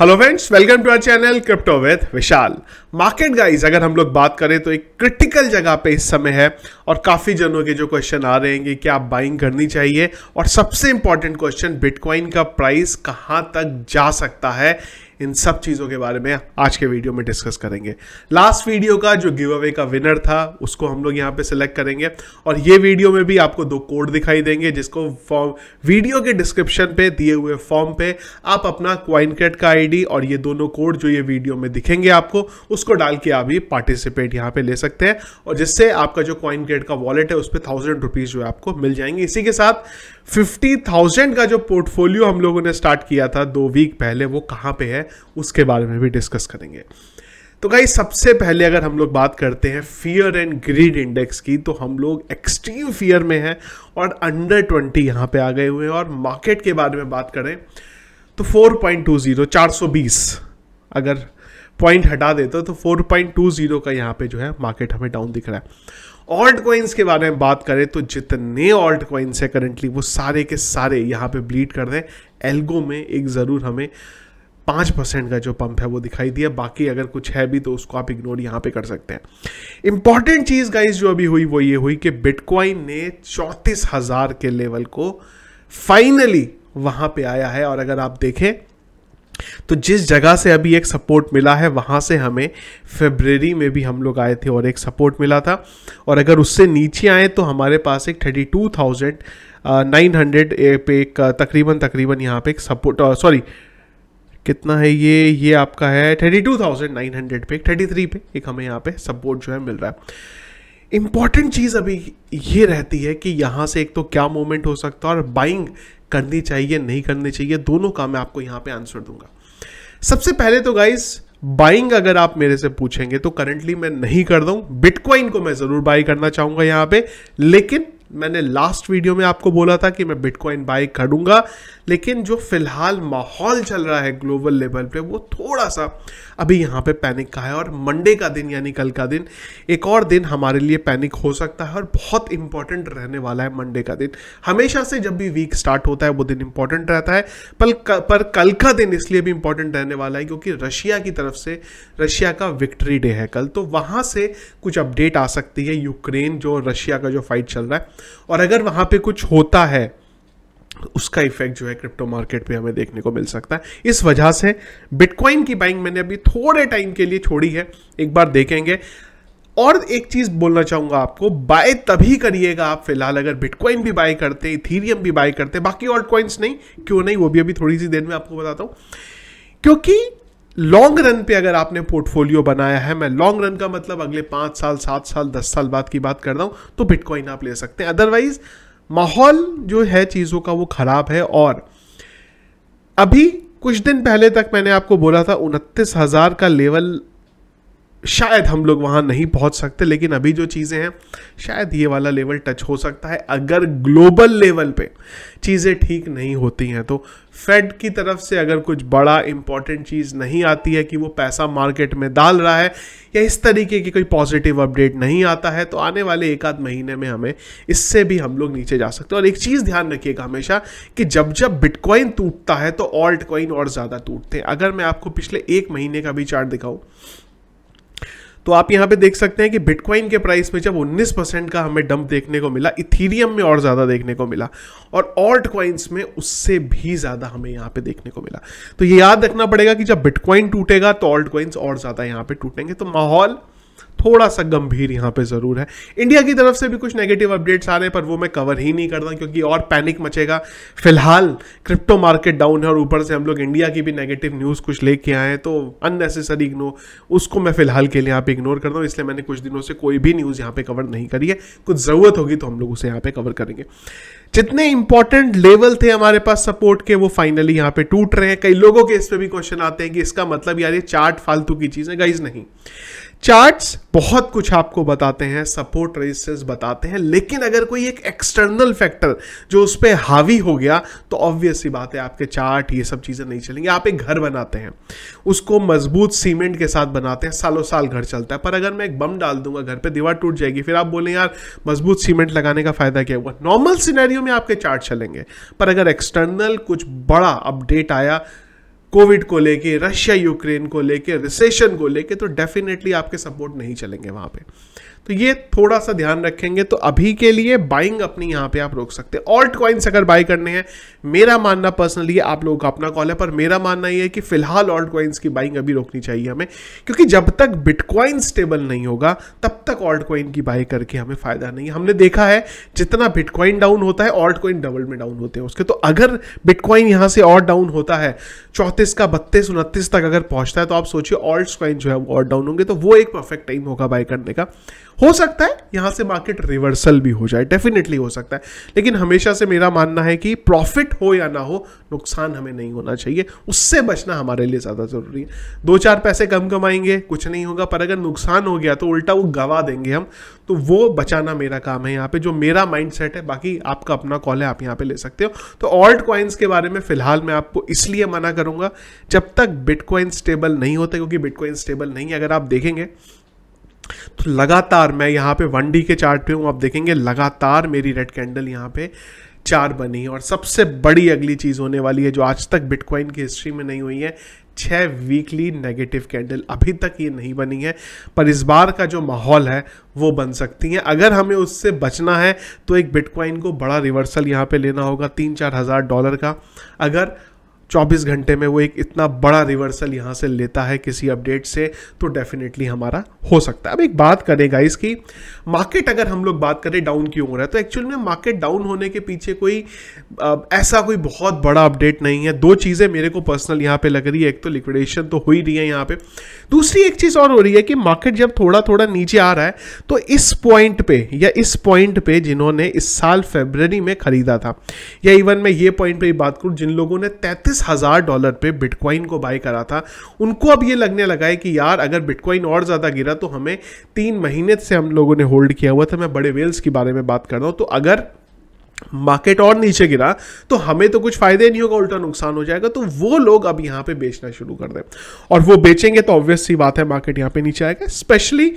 hello friends welcome to our channel crypto with Vishal market guys अगर हम लोग बात करें तो एक क्रिटिकल जगह पे इस समय है और काफ़ी जनों के जो क्वेश्चन आ रहे हैं कि क्या बाइंग करनी चाहिए और सबसे इंपॉर्टेंट क्वेश्चन बिटकॉइन का प्राइस कहाँ तक जा सकता है इन सब चीज़ों के बारे में आज के वीडियो में डिस्कस करेंगे लास्ट वीडियो का जो गिव अवे का विनर था उसको हम लोग यहाँ पे सिलेक्ट करेंगे और ये वीडियो में भी आपको दो कोड दिखाई देंगे जिसको फॉर्म वीडियो के डिस्क्रिप्शन पे दिए हुए फॉर्म पे आप अपना क्वाइनकेट का आईडी और ये दोनों कोड जो ये वीडियो में दिखेंगे आपको उसको डाल के आप ही पार्टिसिपेट यहाँ पे ले सकते हैं और जिससे आपका जो क्वाइनकेट का वॉलेट है उस पर थाउजेंड रुपीज़ जो है आपको मिल जाएंगे इसी के साथ फिफ्टी थाउजेंड का जो पोर्टफोलियो हम लोगों ने स्टार्ट किया था दो वीक पहले वो कहाँ पे है उसके बारे में भी डिस्कस करेंगे तो भाई सबसे पहले अगर हम लोग बात करते हैं फियर एंड ग्रीड इंडेक्स की तो हम लोग एक्सट्रीम फियर में हैं और अंडर ट्वेंटी यहाँ पे आ गए हुए हैं और मार्केट के बारे में बात करें तो फोर पॉइंट टू जीरो चार सौ बीस अगर पॉइंट हटा देते तो फोर पॉइंट टू जीरो का यहाँ पे जो है मार्केट हमें डाउन दिख रहा है ऑल्ट कॉइन्स के बारे में बात करें तो जितने ऑल्ट कॉइन्स हैं करेंटली वो सारे के सारे यहाँ पे ब्लीड कर रहे हैं एल्गो में एक ज़रूर हमें पाँच परसेंट का जो पंप है वो दिखाई दिया बाकी अगर कुछ है भी तो उसको आप इग्नोर यहाँ पे कर सकते हैं इंपॉर्टेंट चीज़ गाइज जो अभी हुई वो ये हुई कि बिटकॉइन ने चौंतीस हज़ार के लेवल को फाइनली वहाँ पे आया है और अगर आप देखें तो जिस जगह से अभी एक सपोर्ट मिला है वहाँ से हमें फेबररी में भी हम लोग आए थे और एक सपोर्ट मिला था और अगर उससे नीचे आए तो हमारे पास एक thirty two thousand nine hundred पे एक तकरीबन तकरीबन यहाँ पे एक सपोर्ट सॉरी कितना है ये ये आपका है thirty two thousand nine hundred पे थर्टी थ्री पे एक हमें यहाँ पे सपोर्ट जो है मिल रहा है इम्पॉर्टेंट चीज़ अभी ये रहती है कि यहाँ से एक तो क्या मोमेंट हो सकता है और बाइंग करनी चाहिए नहीं करनी चाहिए दोनों का मैं आपको यहाँ पे आंसर दूंगा सबसे पहले तो गाइस बाइंग अगर आप मेरे से पूछेंगे तो करंटली मैं नहीं कर रहा बिटकॉइन को मैं ज़रूर बाई करना चाहूँगा यहाँ पे लेकिन मैंने लास्ट वीडियो में आपको बोला था कि मैं बिटकॉइन बाई करूंगा लेकिन जो फिलहाल माहौल चल रहा है ग्लोबल लेवल पे वो थोड़ा सा अभी यहाँ पे पैनिक का है और मंडे का दिन यानी कल का दिन एक और दिन हमारे लिए पैनिक हो सकता है और बहुत इंपॉर्टेंट रहने वाला है मंडे का दिन हमेशा से जब भी वीक स्टार्ट होता है वो दिन इंपॉर्टेंट रहता है पर पर कल का दिन इसलिए भी इंपॉर्टेंट रहने वाला है क्योंकि रशिया की तरफ से रशिया का विक्ट्री डे है कल तो वहाँ से कुछ अपडेट आ सकती है यूक्रेन जो रशिया का जो फाइट चल रहा है और अगर वहाँ पर कुछ होता है उसका इफेक्ट जो है क्रिप्टो मार्केट पे हमें देखने को मिल सकता है इस वजह से बिटकॉइन की बाइंग मैंने अभी थोड़े टाइम के लिए छोड़ी है एक बार देखेंगे और एक चीज़ बोलना चाहूंगा आपको बाय तभी करिएगा आप फिलहाल अगर बिटकॉइन भी बाय करते इथीरियम भी बाय करते बाकी ऑल्ट कॉइन्स नहीं क्यों नहीं वो भी अभी थोड़ी सी देर में आपको बताता हूं क्योंकि लॉन्ग रन पे अगर आपने पोर्टफोलियो बनाया है मैं लॉन्ग रन का मतलब अगले पांच साल सात साल दस साल बाद की बात कर रहा हूं तो बिटकॉइन आप ले सकते हैं अदरवाइज़ माहौल जो है चीज़ों का वो ख़राब है और अभी कुछ दिन पहले तक मैंने आपको बोला था उनतीस हज़ार का लेवल शायद हम लोग वहाँ नहीं पहुँच सकते लेकिन अभी जो चीज़ें हैं शायद ये वाला लेवल टच हो सकता है अगर ग्लोबल लेवल पे चीज़ें ठीक नहीं होती हैं तो फेड की तरफ से अगर कुछ बड़ा इंपॉर्टेंट चीज़ नहीं आती है कि वो पैसा मार्केट में डाल रहा है या इस तरीके की कोई पॉजिटिव अपडेट नहीं आता है तो आने वाले एक आध महीने में हमें इससे भी हम लोग नीचे जा सकते हैं और एक चीज़ ध्यान रखिएगा हमेशा कि जब जब बिटकॉइन टूटता है तो ऑल्ट कॉइन और ज़्यादा टूटते हैं अगर मैं आपको पिछले एक महीने का भी चार्ट दिखाऊँ तो आप यहां पे देख सकते हैं कि बिटकॉइन के प्राइस में जब 19 परसेंट का हमें डंप देखने को मिला इथीरियम में और ज़्यादा देखने को मिला और ऑल्ट क्वाइंस में उससे भी ज़्यादा हमें यहां पे देखने को मिला तो ये याद रखना पड़ेगा कि जब बिटकॉइन टूटेगा तो ऑल्ट क्वाइंस और ज़्यादा यहां पे टूटेंगे तो माहौल थोड़ा सा गंभीर यहां पे ज़रूर है इंडिया की तरफ से भी कुछ नेगेटिव अपडेट्स आ रहे हैं पर वो मैं कवर ही नहीं करता क्योंकि और पैनिक मचेगा फिलहाल क्रिप्टो मार्केट डाउन है और ऊपर से हम लोग इंडिया की भी नेगेटिव न्यूज़ कुछ लेके आए हैं तो अननेसेसरी इग्नोर उसको मैं फिलहाल के लिए यहाँ पे इग्नोर करता हूँ इसलिए मैंने कुछ दिनों से कोई भी न्यूज़ यहाँ पे कवर नहीं करी है कुछ ज़रूरत होगी तो हम लोग उसे यहाँ पे कवर करेंगे जितने इंपॉर्टेंट लेवल थे हमारे पास सपोर्ट के वो फाइनली यहाँ पे टूट रहे हैं कई लोगों के इस पर भी क्वेश्चन आते हैं कि इसका मतलब यार ये चार्ट फालतू की चीज़ है गाइज नहीं चार्ट्स बहुत कुछ आपको बताते हैं सपोर्ट रेजिस्टेंस बताते हैं लेकिन अगर कोई एक एक्सटर्नल फैक्टर जो उस पर हावी हो गया तो ऑब्वियस ही बात है आपके चार्ट ये सब चीज़ें नहीं चलेंगी आप एक घर बनाते हैं उसको मजबूत सीमेंट के साथ बनाते हैं सालों साल घर चलता है पर अगर मैं एक बम डाल दूंगा घर पर दीवार टूट जाएगी फिर आप बोलें यार मजबूत सीमेंट लगाने का फ़ायदा क्या हुआ नॉर्मल सीनैरियो में आपके चार्ट चलेंगे पर अगर एक्सटर्नल कुछ बड़ा अपडेट आया कोविड को लेके रशिया यूक्रेन को लेके रिसेशन को लेके तो डेफिनेटली आपके सपोर्ट नहीं चलेंगे वहां पे तो ये थोड़ा सा ध्यान रखेंगे तो अभी के लिए बाइंग अपनी यहां पे आप रोक सकते हैं ऑल्ट क्वाइंस अगर बाई करने हैं मेरा मानना पर्सनली आप लोगों का अपना कॉल है पर मेरा मानना ये है कि फिलहाल ऑल्ट क्वाइंस की बाइंग अभी रोकनी चाहिए हमें क्योंकि जब तक बिटकॉइन स्टेबल नहीं होगा तब तक ऑल्ट क्वाइन की बाई करके हमें फायदा नहीं हमने देखा है जितना बिटकॉइन डाउन होता है ऑल्ट क्वाइन डबल में डाउन होते हैं उसके तो अगर बिटकॉइन यहां से और डाउन होता है चौंतीस का बत्तीस उनतीस तक अगर पहुंचता है तो आप सोचिए ऑल्ट कॉइन जो है वो और डाउन होंगे तो वो एक परफेक्ट टाइम होगा बाय करने का हो सकता है यहाँ से मार्केट रिवर्सल भी हो जाए डेफिनेटली हो सकता है लेकिन हमेशा से मेरा मानना है कि प्रॉफिट हो या ना हो नुकसान हमें नहीं होना चाहिए उससे बचना हमारे लिए ज़्यादा ज़रूरी है दो चार पैसे कम कमाएंगे कुछ नहीं होगा पर अगर नुकसान हो गया तो उल्टा वो गवा देंगे हम तो वो बचाना मेरा काम है यहाँ पे जो मेरा माइंड सेट है बाकी आपका अपना कॉल है आप यहाँ पे ले सकते हो तो ऑल्ट क्वाइंस के बारे में फिलहाल मैं आपको इसलिए मना करूंगा जब तक बिटकॉइन स्टेबल नहीं होते क्योंकि बिटकॉइन स्टेबल नहीं है अगर आप देखेंगे तो लगातार मैं यहाँ पे वन डी के चार्ट पे हूँ आप देखेंगे लगातार मेरी रेड कैंडल यहाँ पे चार बनी है और सबसे बड़ी अगली चीज़ होने वाली है जो आज तक बिटकॉइन की हिस्ट्री में नहीं हुई है छः वीकली नेगेटिव कैंडल अभी तक ये नहीं बनी है पर इस बार का जो माहौल है वो बन सकती है अगर हमें उससे बचना है तो एक बिटकॉइन को बड़ा रिवर्सल यहाँ पे लेना होगा तीन चार हज़ार डॉलर का अगर 24 घंटे में वो एक इतना बड़ा रिवर्सल यहाँ से लेता है किसी अपडेट से तो डेफिनेटली हमारा हो सकता है अब एक बात करें गाइस की मार्केट अगर हम लोग बात करें डाउन क्यों हो रहा है तो एक्चुअल में मार्केट डाउन होने के पीछे कोई ऐसा कोई बहुत बड़ा अपडेट नहीं है दो चीज़ें मेरे को पर्सनल यहाँ पे लग रही है एक तो लिक्विडेशन तो हो ही रही है यहाँ पे दूसरी एक चीज़ और हो रही है कि मार्केट जब थोड़ा थोड़ा नीचे आ रहा है तो इस पॉइंट पे या इस पॉइंट पे जिन्होंने इस साल फेबररी में खरीदा था या इवन मैं ये पॉइंट पर बात करूँ जिन लोगों ने तैतीस हज़ार डॉलर पे बिटकॉइन को बाई करा था उनको अब ये लगने लगा है कि यार अगर बिटकॉइन और ज़्यादा गिरा तो हमें तीन महीने से हम लोगों ने होल्ड किया हुआ था मैं बड़े वेल्स के बारे में बात कर रहा हूँ तो अगर मार्केट और नीचे गिरा तो हमें तो कुछ फायदे नहीं होगा उल्टा नुकसान हो जाएगा तो वो लोग अब यहां पे बेचना शुरू कर दें और वो बेचेंगे तो ऑब्वियस सी बात है मार्केट यहां पे नीचे आएगा स्पेशली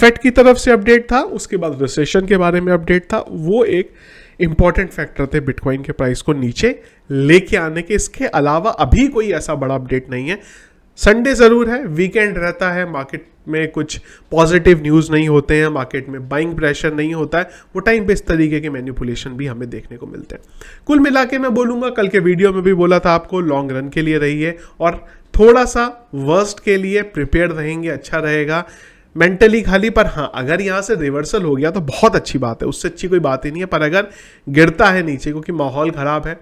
फेट की तरफ से अपडेट था उसके बाद रिसेशन के बारे में अपडेट था वो एक इंपॉर्टेंट फैक्टर थे बिटकॉइन के प्राइस को नीचे लेके आने के इसके अलावा अभी कोई ऐसा बड़ा अपडेट नहीं है संडे ज़रूर है वीकेंड रहता है मार्केट में कुछ पॉजिटिव न्यूज़ नहीं होते हैं मार्केट में बाइंग प्रेशर नहीं होता है वो टाइम पे इस तरीके के मैनिपुलेशन भी हमें देखने को मिलते हैं कुल मिला के मैं बोलूँगा कल के वीडियो में भी बोला था आपको लॉन्ग रन के लिए रहिए और थोड़ा सा वर्स्ट के लिए प्रिपेयर रहेंगे अच्छा रहेगा मेंटली खाली पर हाँ अगर यहाँ से रिवर्सल हो गया तो बहुत अच्छी बात है उससे अच्छी कोई बात ही नहीं है पर अगर गिरता है नीचे क्योंकि माहौल ख़राब है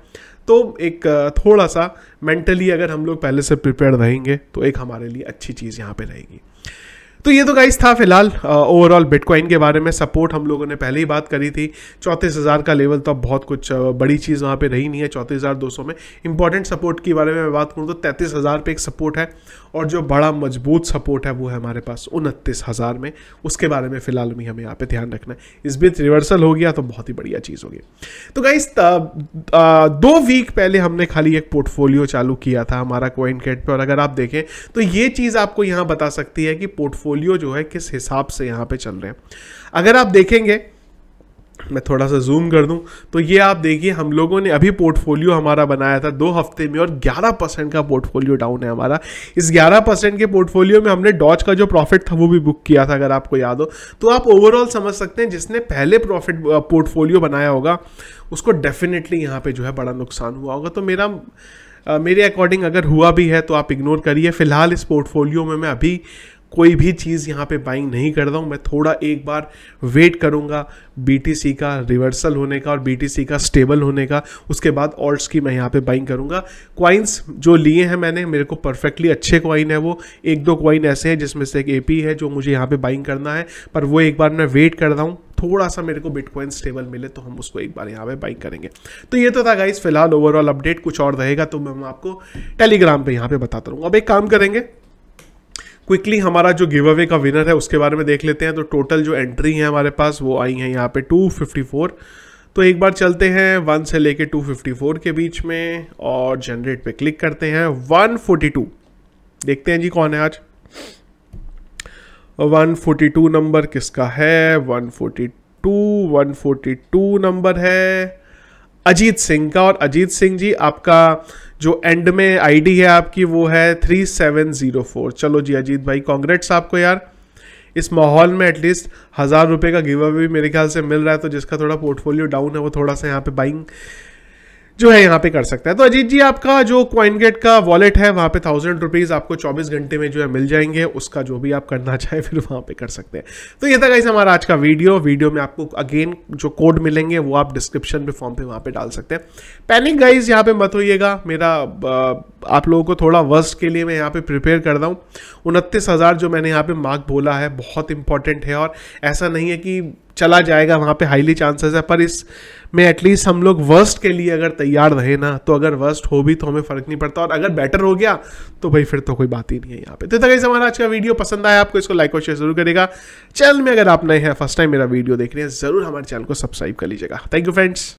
तो एक थोड़ा सा मेंटली अगर हम लोग पहले से प्रिपेयर रहेंगे तो एक हमारे लिए अच्छी चीज़ यहाँ पर रहेगी तो ये तो गाइस था फिलहाल ओवरऑल बिटकॉइन के बारे में सपोर्ट हम लोगों ने पहले ही बात करी थी चौंतीस हज़ार का लेवल तो अब बहुत कुछ बड़ी चीज़ वहाँ पे रही नहीं है चौंतीस हज़ार दो सौ में इंपॉर्टेंट सपोर्ट के बारे में मैं बात करूँ तो तैंतीस हज़ार पर एक सपोर्ट है और जो बड़ा मजबूत सपोर्ट है वो है हमारे पास उनतीस हज़ार में उसके बारे में फिलहाल भी हमें यहाँ पे ध्यान रखना है इस बीच रिवर्सल हो गया तो बहुत ही बढ़िया चीज़ होगी तो गाइस दो वीक पहले हमने खाली एक पोर्टफोलियो चालू किया था हमारा कोइन केट पर और अगर आप देखें तो ये चीज़ आपको यहाँ बता सकती है कि पोर्टफोलियो पोर्टफोलियो जो है किस हिसाब से यहाँ पे चल रहे हैं अगर आप देखेंगे मैं थोड़ा सा जूम कर दूं तो ये आप देखिए हम लोगों ने अभी पोर्टफोलियो हमारा बनाया था दो हफ्ते में और 11 परसेंट का पोर्टफोलियो डाउन है हमारा इस 11 परसेंट के पोर्टफोलियो में हमने डॉच का जो प्रॉफिट था वो भी बुक किया था अगर आपको याद हो तो आप ओवरऑल समझ सकते हैं जिसने पहले प्रॉफिट पोर्टफोलियो बनाया होगा उसको डेफिनेटली यहाँ पर जो है बड़ा नुकसान हुआ होगा तो मेरा मेरे अकॉर्डिंग अगर हुआ भी है तो आप इग्नोर करिए फिलहाल इस पोर्टफोलियो में मैं अभी कोई भी चीज़ यहाँ पे बाइंग नहीं कर रहा हूँ मैं थोड़ा एक बार वेट करूँगा बी का रिवर्सल होने का और बी का स्टेबल होने का उसके बाद ऑल्ट्स की मैं यहाँ पे बाइंग करूँगा क्वाइंस जो लिए हैं मैंने मेरे को परफेक्टली अच्छे क्वाइन है वो एक दो क्वाइन ऐसे हैं जिसमें से एक ए है जो मुझे यहाँ पर बाइंग करना है पर वो एक बार मैं वेट कर रहा हूँ थोड़ा सा मेरे को बिटकॉइन स्टेबल मिले तो हम उसको एक बार यहाँ पे बाइक करेंगे तो ये तो था गाइज़ फिलहाल ओवरऑल अपडेट कुछ और रहेगा तो मैं आपको टेलीग्राम पे यहाँ पे बताता रहूँगा अब एक काम करेंगे क्विकली हमारा जो गिव अवे का विनर है उसके बारे में देख लेते हैं तो टोटल जो एंट्री है हमारे पास वो आई हैं यहाँ पे 254 तो एक बार चलते हैं वन से लेके 254 के बीच में और जनरेट पे क्लिक करते हैं 142 देखते हैं जी कौन है आज 142 नंबर किसका है 142 142 नंबर है अजीत सिंह का और अजीत सिंह जी आपका जो एंड में आईडी है आपकी वो है थ्री सेवन ज़ीरो फोर चलो जी अजीत भाई कॉन्ग्रेट्स आपको यार इस माहौल में एटलीस्ट हज़ार रुपये का गिव अवे भी मेरे ख्याल से मिल रहा है तो जिसका थोड़ा पोर्टफोलियो डाउन है वो थोड़ा सा यहाँ पे बाइंग जो है यहाँ पे कर सकता है तो अजीत जी आपका जो क्वाइनगेट का वॉलेट है वहाँ पे थाउजेंड रुपीज़ आपको चौबीस घंटे में जो है मिल जाएंगे उसका जो भी आप करना चाहे फिर वहाँ पे कर सकते हैं तो ये था कहीं हमारा आज का वीडियो वीडियो में आपको अगेन जो कोड मिलेंगे वो आप डिस्क्रिप्शन में फॉर्म पे वहाँ पे डाल सकते हैं पैनिक गाइज यहाँ पे मत होइएगा मेरा आप लोगों को थोड़ा वर्स्ट के लिए मैं यहाँ पे प्रिपेयर कर रहा हूँ उनतीस जो मैंने यहाँ पे मार्क बोला है बहुत इंपॉर्टेंट है और ऐसा नहीं है कि चला जाएगा वहाँ पे हाईली चांसेस है पर इस में एटलीस्ट हम लोग वर्स्ट के लिए अगर तैयार रहे ना तो अगर वर्स्ट हो भी तो हमें फ़र्क नहीं पड़ता और अगर बेटर हो गया तो भाई फिर तो कोई बात ही नहीं है यहाँ पे तो तभी हमारा आज का वीडियो पसंद आया आपको इसको लाइक और शेयर जरूर करेगा चैनल में अगर आप नए हैं फर्स्ट टाइम मेरा वीडियो देख रहे हैं ज़रूर हमारे चैनल को सब्सक्राइब कर लीजिएगा थैंक यू फ्रेंड्स